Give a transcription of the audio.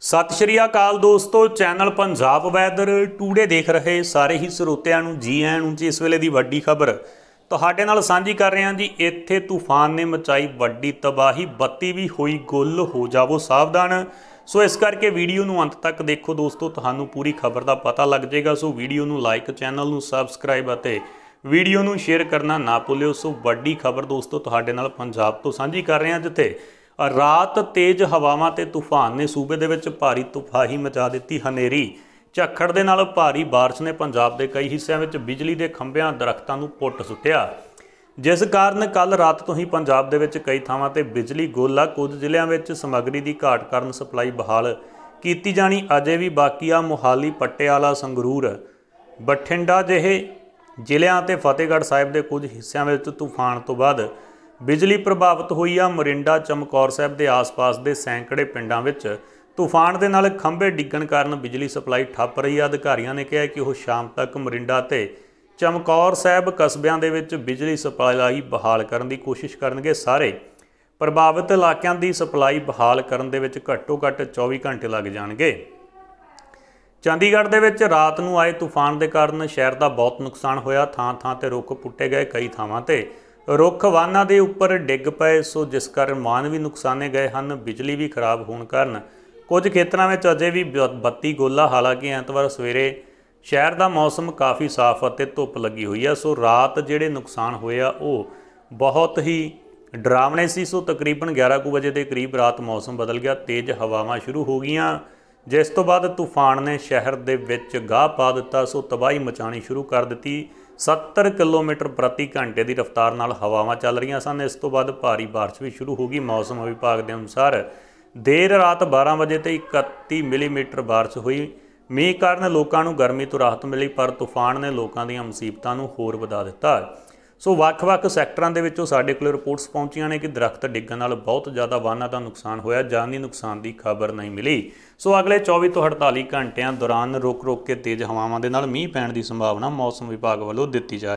ਸਤਿ ਸ਼੍ਰੀ ਅਕਾਲ ਦੋਸਤੋ channel Punjab weather today ਦੇਖ ਰਹੇ ਸਾਰੇ ਹੀ ਸਰੋਤਿਆਂ ਨੂੰ ਜੀ ਆਇਆਂ ਨੂੰ ਜੀ ਇਸ ਵੇਲੇ ਦੀ ਵੱਡੀ ਖਬਰ ਤੁਹਾਡੇ ਨਾਲ ਸਾਂਝੀ ਕਰ ਰਹੇ ਹਾਂ ਜੀ ਇੱਥੇ ਤੂਫਾਨ ਨੇ ਮਚਾਈ ਵੱਡੀ ਤਬਾਹੀ ਬੱਤੀ ਵੀ ਹੋਈ ਗੁੱਲ ਹੋ ਜਾਵੋ ਸਾਵਧਾਨ ਸੋ ਇਸ ਕਰਕੇ ਵੀਡੀਓ ਨੂੰ ਅੰਤ ਤੱਕ ਦੇਖੋ ਦੋਸਤੋ ਤੁਹਾਨੂੰ ਪੂਰੀ ਖਬਰ ਦਾ ਪਤਾ ਲੱਗ ਜਾਏਗਾ ਸੋ ਵੀਡੀਓ ਨੂੰ ਲਾਈਕ ਚੈਨਲ ਨੂੰ ਸਬਸਕ੍ਰਾਈਬ ਅਤੇ ਵੀਡੀਓ ਨੂੰ ਸ਼ੇਅਰ ਕਰਨਾ ਨਾ ਭੁੱਲਿਓ ਸੋ ਵੱਡੀ ਖਬਰ ਦੋਸਤੋ ਤੁਹਾਡੇ ਨਾਲ ਪੰਜਾਬ ਤੋਂ ਸਾਂਝੀ ਕਰ ਰਹੇ ਹਾਂ ਜਿੱਥੇ ਰਾਤ ਤੇਜ਼ ਹਵਾਵਾਂ ਤੇ ਤੂਫਾਨ ਨੇ ਸੂਬੇ ਦੇ ਵਿੱਚ ਭਾਰੀ ਤੂਫਾਹੀ ਮਚਾ ਦਿੱਤੀ ਹਨੇਰੀ ਝੱਖੜ ਦੇ ਨਾਲ ਭਾਰੀ بارش ਨੇ ਪੰਜਾਬ ਦੇ ਕਈ ਹਿੱਸਿਆਂ ਵਿੱਚ ਬਿਜਲੀ ਦੇ ਖੰਭਿਆਂ ਦਰਖਤਾਂ ਨੂੰ ਪੁੱਟ ਸੁੱਟਿਆ ਜਿਸ ਕਾਰਨ ਕੱਲ ਰਾਤ ਤੋਂ ਹੀ ਪੰਜਾਬ ਦੇ ਵਿੱਚ ਕਈ ਥਾਵਾਂ ਤੇ ਬਿਜਲੀ ਗੋਲਾ ਕੁਝ ਜ਼ਿਲ੍ਹਿਆਂ ਵਿੱਚ ਸਮੱਗਰੀ ਦੀ ਘਾਟ ਕਾਰਨ ਸਪਲਾਈ ਬਹਾਲ ਕੀਤੀ ਜਾਣੀ ਅਜੇ ਵੀ ਬਾਕੀ ਆ ਮੁਹਾਲੀ ਪਟਿਆਲਾ ਸੰਗਰੂਰ ਬਠਿੰਡਾ ਜਿਹੇ ਜ਼ਿਲ੍ਹਿਆਂ ਤੇ ਫਤਿਹਗੜ੍ਹ ਸਾਹਿਬ ਦੇ ਕੁਝ ਹਿੱਸਿਆਂ ਵਿੱਚ ਤੂਫਾਨ ਤੋਂ ਬਾਅਦ ਬਿਜਲੀ ਪ੍ਰਭਾਵਿਤ ਹੋਈ ਆ ਮਰਿੰਡਾ ਚਮਕੌਰ ਸਾਹਿਬ ਦੇ ਆਸ-ਪਾਸ ਦੇ ਸੈਂਕੜੇ ਪਿੰਡਾਂ ਵਿੱਚ ਤੂਫਾਨ ਦੇ ਨਾਲ ਖੰਭੇ ਡਿੱਗਣ ਕਾਰਨ ਬਿਜਲੀ ਸਪਲਾਈ ਠੱਪ ਰਹੀ ਆ ਅਧਿਕਾਰੀਆਂ ਨੇ ਕਿਹਾ ਕਿ ਉਹ ਸ਼ਾਮ ਤੱਕ ਮਰਿੰਡਾ ਤੇ ਚਮਕੌਰ ਸਾਹਿਬ ਕਸਬਿਆਂ ਦੇ ਵਿੱਚ ਬਿਜਲੀ ਸਪਲਾਈ ਬਹਾਲ ਕਰਨ ਦੀ ਕੋਸ਼ਿਸ਼ ਕਰਨਗੇ ਸਾਰੇ ਪ੍ਰਭਾਵਿਤ ਇਲਾਕਿਆਂ ਦੀ ਸਪਲਾਈ ਬਹਾਲ ਕਰਨ ਦੇ ਵਿੱਚ ਘੱਟੋ-ਘੱਟ 24 ਘੰਟੇ ਲੱਗ ਜਾਣਗੇ ਚੰਡੀਗੜ੍ਹ ਦੇ ਵਿੱਚ ਰਾਤ ਨੂੰ ਆਏ ਤੂਫਾਨ ਦੇ ਕਾਰਨ ਸ਼ਹਿਰ ਦਾ ਬਹੁਤ ਨੁਕਸਾਨ ਹੋਇਆ ਥਾਂ-ਥਾਂ ਤੇ ਰੁੱਖ ਪੁੱਟੇ ਗਏ ਕਈ ਥਾਵਾਂ ਤੇ ਰੁੱਖ ਵਾਨਾਂ ਦੇ ਉੱਪਰ ਡਿੱਗ ਪਏ ਸੋ ਜਿਸ ਕਾਰਨ ਮਾਨ ਵੀ ਨੁਕਸਾਨੇ ਗਏ ਹਨ ਬਿਜਲੀ ਵੀ ਖਰਾਬ ਹੋਣ ਕਾਰਨ ਕੁਝ ਖੇਤਰਾਂ ਵਿੱਚ ਅਜੇ ਵੀ ਬੱਤੀ ਗੋਲਾ ਹਾਲਾਂਕਿ ਐਤਵਾਰ ਸਵੇਰੇ ਸ਼ਹਿਰ ਦਾ ਮੌਸਮ ਕਾਫੀ ਸਾਫ਼ ਅਤੇ ਧੁੱਪ ਲੱਗੀ ਹੋਈ ਆ ਸੋ ਰਾਤ ਜਿਹੜੇ ਨੁਕਸਾਨ ਹੋਇਆ ਉਹ ਬਹੁਤ ਹੀ ਡਰਾਵਣੇ ਸੀ ਸੋ ਤਕਰੀਬਨ 11:00 ਵਜੇ ਦੇ ਕਰੀਬ ਰਾਤ ਮੌਸਮ ਬਦਲ ਗਿਆ ਤੇਜ਼ ਹਵਾਵਾਂ ਸ਼ੁਰੂ ਹੋ ਗਈਆਂ ਜਿਸ ਤੋਂ ਬਾਅਦ ਤੂਫਾਨ ਨੇ ਸ਼ਹਿਰ ਦੇ ਵਿੱਚ ਗਾਹ ਪਾ ਦਿੱਤਾ ਸੋ ਤਬਾਹੀ ਮਚਾਣੀ ਸ਼ੁਰੂ ਕਰ ਦਿੱਤੀ 70 ਕਿਲੋਮੀਟਰ ਪ੍ਰਤੀ ਘੰਟੇ ਦੀ ਰਫ਼ਤਾਰ ਨਾਲ ਹਵਾਵਾਂ ਚੱਲ ਰਹੀਆਂ ਸਨ ਇਸ ਤੋਂ ਬਾਅਦ ਭਾਰੀ بارش ਵੀ ਸ਼ੁਰੂ ਹੋ ਗਈ ਮੌਸਮ ਵਿਭਾਗ ਦੇ ਅਨੁਸਾਰ ਦੇਰ ਰਾਤ 12 ਵਜੇ ਤੇ 31 ਮਿਲੀਮੀਟਰ بارش ਹੋਈ ਮੀਂਹ ਕਾਰਨ ਲੋਕਾਂ ਨੂੰ ਗਰਮੀ ਤੋਂ ਰਾਹਤ ਮਿਲੀ ਪਰ ਤੂਫਾਨ ਨੇ ਲੋਕਾਂ ਦੀਆਂ ਮੁਸੀਬਤਾਂ ਨੂੰ ਹੋਰ ਵਧਾ ਦਿੱਤਾ ਸੋ ਵੱਖ-ਵੱਖ ਸੈਕਟਰਾਂ ਦੇ ਵਿੱਚੋਂ ਸਾਡੇ ਕੋਲ ਰਿਪੋਰਟਸ ਪਹੁੰਚੀਆਂ ਨੇ ਕਿ ਦਰਖਤ ਡਿੱਗਣ ਨਾਲ ਬਹੁਤ ਜ਼ਿਆਦਾ ਵਾਹਨਾਂ ਦਾ ਨੁਕਸਾਨ ਹੋਇਆ ਜਾਨੀ ਨੁਕਸਾਨ ਦੀ ਖਬਰ ਨਹੀਂ ਮਿਲੀ ਸੋ ਅਗਲੇ 24 ਤੋਂ 48 ਘੰਟਿਆਂ ਦੌਰਾਨ ਰੁਕ-ਰੁਕ ਕੇ ਤੇਜ਼ ਹਵਾਵਾਂ ਦੇ ਨਾਲ ਮੀਂਹ ਪੈਣ ਦੀ ਸੰਭਾਵਨਾ ਮੌਸਮ ਵਿਭਾਗ ਵੱਲੋਂ ਦਿੱਤੀ ਜਾ